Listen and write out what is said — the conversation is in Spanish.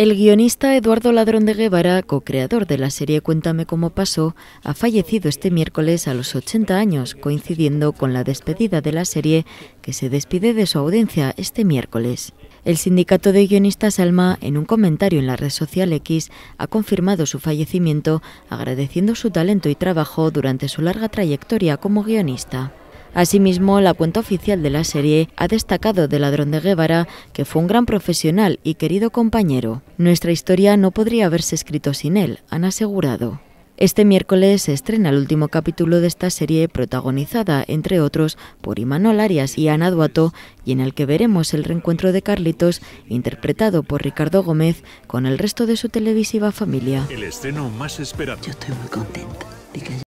El guionista Eduardo Ladrón de Guevara, co-creador de la serie Cuéntame cómo pasó, ha fallecido este miércoles a los 80 años, coincidiendo con la despedida de la serie que se despide de su audiencia este miércoles. El sindicato de guionistas Alma, en un comentario en la red social X, ha confirmado su fallecimiento, agradeciendo su talento y trabajo durante su larga trayectoria como guionista. Asimismo, la cuenta oficial de la serie ha destacado de Ladrón de Guevara que fue un gran profesional y querido compañero. Nuestra historia no podría haberse escrito sin él, han asegurado. Este miércoles se estrena el último capítulo de esta serie protagonizada, entre otros, por Imanol Arias y Ana Duato, y en el que veremos el reencuentro de Carlitos, interpretado por Ricardo Gómez, con el resto de su televisiva familia. El estreno más esperado. Yo estoy muy contenta